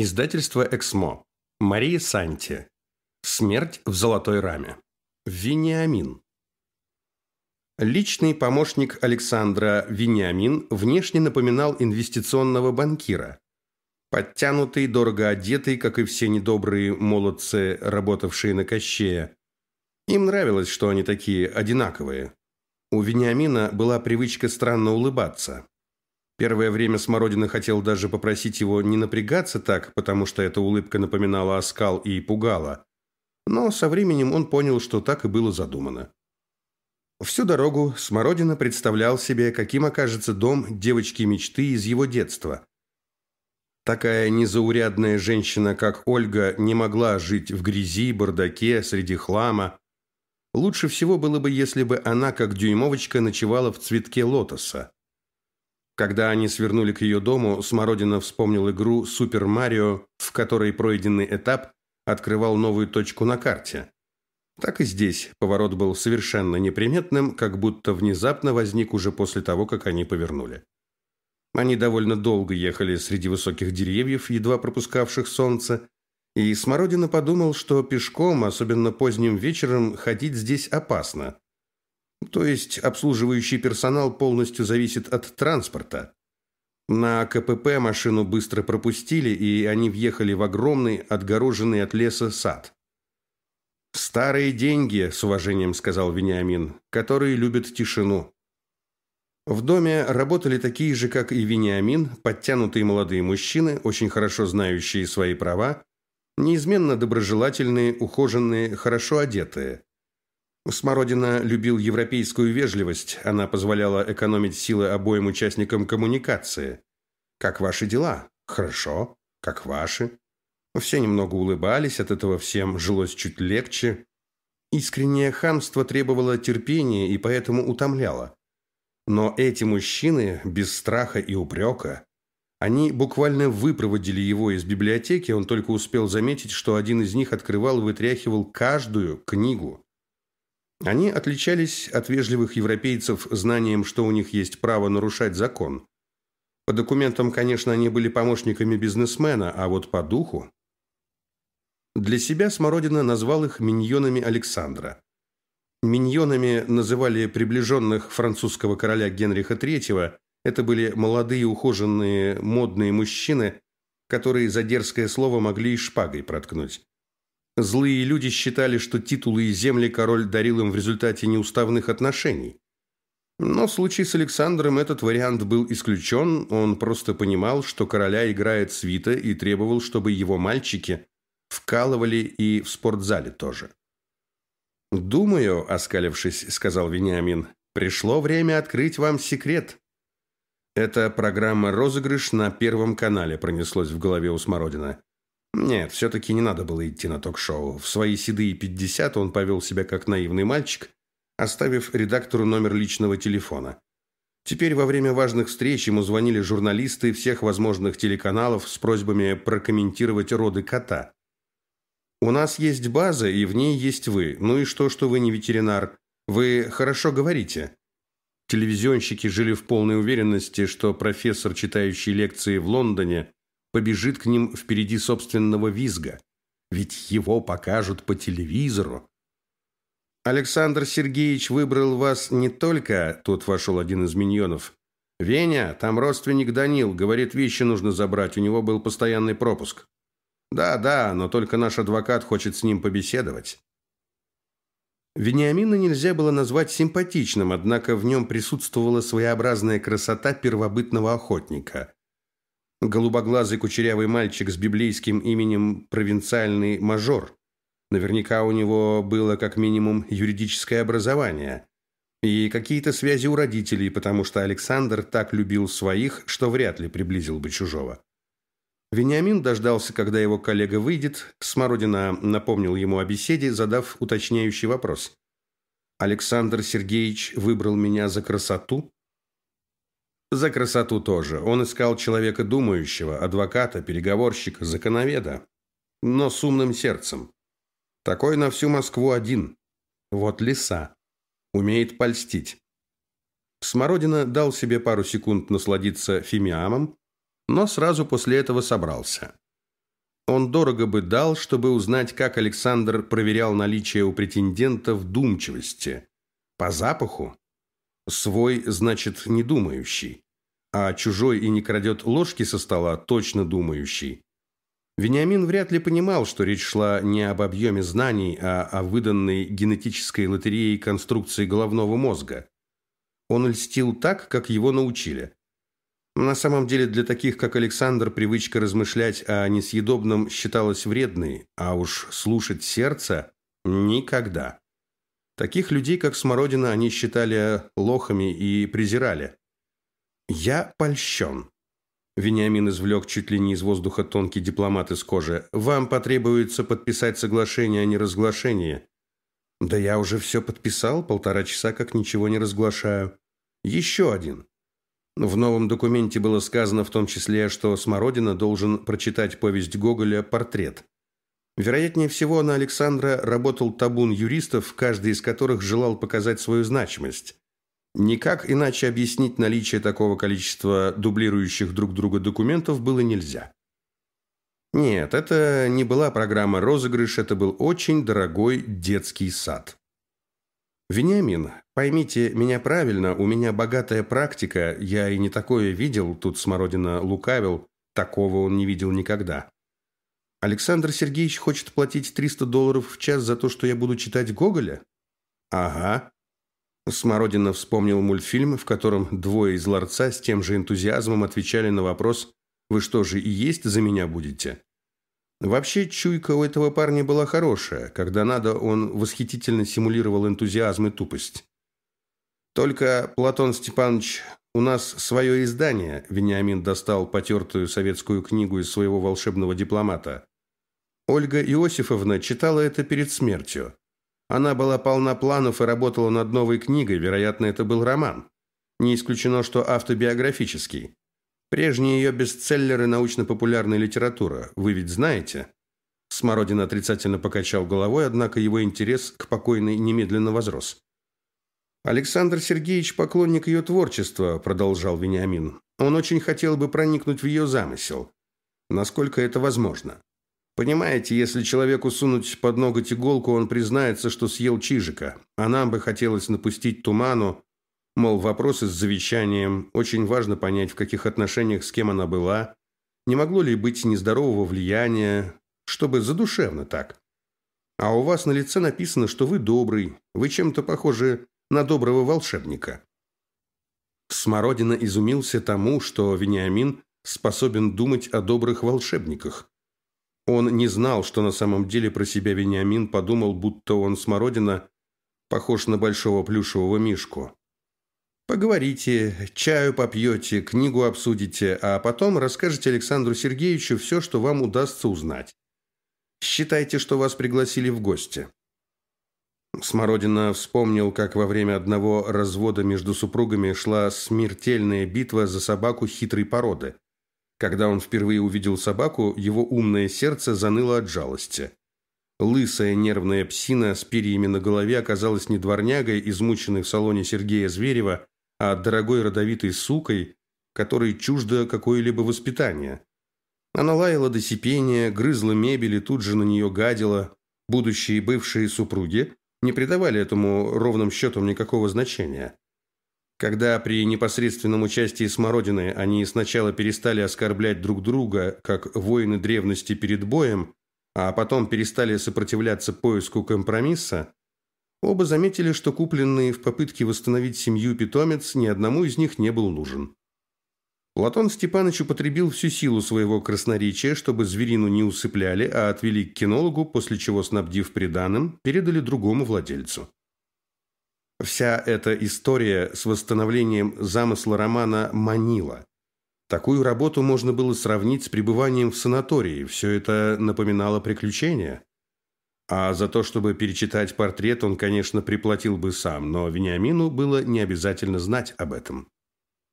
Издательство «Эксмо». Мария Санти. «Смерть в золотой раме». Вениамин. Личный помощник Александра Вениамин внешне напоминал инвестиционного банкира. Подтянутый, дорого одетый, как и все недобрые молодцы, работавшие на кощее. Им нравилось, что они такие одинаковые. У Вениамина была привычка странно улыбаться. Первое время Смородина хотел даже попросить его не напрягаться так, потому что эта улыбка напоминала оскал и пугала. Но со временем он понял, что так и было задумано. Всю дорогу Смородина представлял себе, каким окажется дом девочки мечты из его детства. Такая незаурядная женщина, как Ольга, не могла жить в грязи, бардаке, среди хлама. Лучше всего было бы, если бы она, как дюймовочка, ночевала в цветке лотоса. Когда они свернули к ее дому, Смородина вспомнил игру «Супер Марио», в которой пройденный этап открывал новую точку на карте. Так и здесь поворот был совершенно неприметным, как будто внезапно возник уже после того, как они повернули. Они довольно долго ехали среди высоких деревьев, едва пропускавших солнце, и Смородина подумал, что пешком, особенно поздним вечером, ходить здесь опасно. То есть обслуживающий персонал полностью зависит от транспорта. На КПП машину быстро пропустили, и они въехали в огромный, отгороженный от леса сад. «Старые деньги», — с уважением сказал Вениамин, — «которые любят тишину». В доме работали такие же, как и Вениамин, подтянутые молодые мужчины, очень хорошо знающие свои права, неизменно доброжелательные, ухоженные, хорошо одетые. Смородина любил европейскую вежливость, она позволяла экономить силы обоим участникам коммуникации. «Как ваши дела?» «Хорошо. Как ваши?» Все немного улыбались, от этого всем жилось чуть легче. Искреннее хамство требовало терпения и поэтому утомляло. Но эти мужчины, без страха и упрека, они буквально выпроводили его из библиотеки, он только успел заметить, что один из них открывал и вытряхивал каждую книгу. Они отличались от вежливых европейцев знанием, что у них есть право нарушать закон. По документам, конечно, они были помощниками бизнесмена, а вот по духу... Для себя Смородина назвал их миньонами Александра. Миньонами называли приближенных французского короля Генриха III. Это были молодые, ухоженные, модные мужчины, которые за дерзкое слово могли и шпагой проткнуть. Злые люди считали, что титулы и земли король дарил им в результате неуставных отношений. Но в случае с Александром этот вариант был исключен, он просто понимал, что короля играет свита и требовал, чтобы его мальчики вкалывали и в спортзале тоже. «Думаю», – оскалившись, сказал Вениамин, – «пришло время открыть вам секрет». «Это программа «Розыгрыш» на Первом канале», – пронеслось в голове у Смородина. Нет, все-таки не надо было идти на ток-шоу. В свои седые 50 он повел себя как наивный мальчик, оставив редактору номер личного телефона. Теперь во время важных встреч ему звонили журналисты всех возможных телеканалов с просьбами прокомментировать роды кота. «У нас есть база, и в ней есть вы. Ну и что, что вы не ветеринар? Вы хорошо говорите». Телевизионщики жили в полной уверенности, что профессор, читающий лекции в Лондоне, побежит к ним впереди собственного визга. Ведь его покажут по телевизору. Александр Сергеевич выбрал вас не только, тут вошел один из миньонов. Веня, там родственник Данил, говорит, вещи нужно забрать, у него был постоянный пропуск. Да, да, но только наш адвокат хочет с ним побеседовать. Вениамина нельзя было назвать симпатичным, однако в нем присутствовала своеобразная красота первобытного охотника. Голубоглазый кучерявый мальчик с библейским именем «Провинциальный мажор». Наверняка у него было как минимум юридическое образование. И какие-то связи у родителей, потому что Александр так любил своих, что вряд ли приблизил бы чужого. Вениамин дождался, когда его коллега выйдет. Смородина напомнил ему о беседе, задав уточняющий вопрос. «Александр Сергеевич выбрал меня за красоту?» За красоту тоже. Он искал человека думающего, адвоката, переговорщика, законоведа, но с умным сердцем. Такой на всю Москву один. Вот лиса. Умеет польстить. Смородина дал себе пару секунд насладиться фимиамом, но сразу после этого собрался. Он дорого бы дал, чтобы узнать, как Александр проверял наличие у претендента вдумчивости. По запаху? Свой значит не думающий, а чужой и не крадет ложки со стола точно думающий. Вениамин вряд ли понимал, что речь шла не об объеме знаний, а о выданной генетической лотереей конструкции головного мозга. Он льстил так, как его научили. На самом деле для таких, как Александр, привычка размышлять о несъедобном считалась вредной, а уж слушать сердце – никогда. Таких людей, как Смородина, они считали лохами и презирали. «Я польщен». Вениамин извлек чуть ли не из воздуха тонкий дипломат из кожи. «Вам потребуется подписать соглашение а не разглашение. «Да я уже все подписал, полтора часа как ничего не разглашаю». «Еще один». В новом документе было сказано в том числе, что Смородина должен прочитать повесть Гоголя «Портрет». Вероятнее всего, на Александра работал табун юристов, каждый из которых желал показать свою значимость. Никак иначе объяснить наличие такого количества дублирующих друг друга документов было нельзя. Нет, это не была программа «Розыгрыш», это был очень дорогой детский сад. «Вениамин, поймите меня правильно, у меня богатая практика, я и не такое видел», тут Смородина лукавил, такого он не видел никогда. Александр Сергеевич хочет платить 300 долларов в час за то, что я буду читать Гоголя? Ага. Смородина вспомнил мультфильм, в котором двое из ларца с тем же энтузиазмом отвечали на вопрос «Вы что же и есть за меня будете?». Вообще, чуйка у этого парня была хорошая. Когда надо, он восхитительно симулировал энтузиазм и тупость. «Только, Платон Степанович, у нас свое издание», – Вениамин достал потертую советскую книгу из своего волшебного дипломата. Ольга Иосифовна читала это перед смертью. Она была полна планов и работала над новой книгой, вероятно, это был роман. Не исключено, что автобиографический. Прежние ее бестселлеры научно-популярная литература, вы ведь знаете. Смородин отрицательно покачал головой, однако его интерес к покойной немедленно возрос. Александр Сергеевич поклонник ее творчества, продолжал Вениамин. Он очень хотел бы проникнуть в ее замысел, насколько это возможно. Понимаете, если человеку сунуть под ноготь иголку, он признается, что съел чижика. А нам бы хотелось напустить туману, мол, вопросы с завещанием, очень важно понять, в каких отношениях с кем она была, не могло ли быть нездорового влияния, чтобы задушевно так. А у вас на лице написано, что вы добрый, вы чем-то похожи на доброго волшебника. Смородина изумился тому, что Вениамин способен думать о добрых волшебниках. Он не знал, что на самом деле про себя Вениамин подумал, будто он смородина похож на большого плюшевого мишку. Поговорите, чаю попьете, книгу обсудите, а потом расскажете Александру Сергеевичу все, что вам удастся узнать. Считайте, что вас пригласили в гости. Смородина вспомнил, как во время одного развода между супругами шла смертельная битва за собаку хитрой породы – когда он впервые увидел собаку, его умное сердце заныло от жалости. Лысая нервная псина с перьями на голове оказалась не дворнягой, измученной в салоне Сергея Зверева, а дорогой родовитой сукой, которой чуждо какое-либо воспитание. Она лаяла до сипения, грызла мебель и тут же на нее гадила. Будущие бывшие супруги не придавали этому ровным счетом никакого значения. Когда при непосредственном участии Смородины они сначала перестали оскорблять друг друга, как воины древности перед боем, а потом перестали сопротивляться поиску компромисса, оба заметили, что купленный в попытке восстановить семью питомец ни одному из них не был нужен. Платон Степанович употребил всю силу своего красноречия, чтобы зверину не усыпляли, а отвели к кинологу, после чего, снабдив приданым, передали другому владельцу. Вся эта история с восстановлением замысла романа манила. Такую работу можно было сравнить с пребыванием в санатории. Все это напоминало приключения. А за то, чтобы перечитать портрет, он, конечно, приплатил бы сам, но Вениамину было не обязательно знать об этом.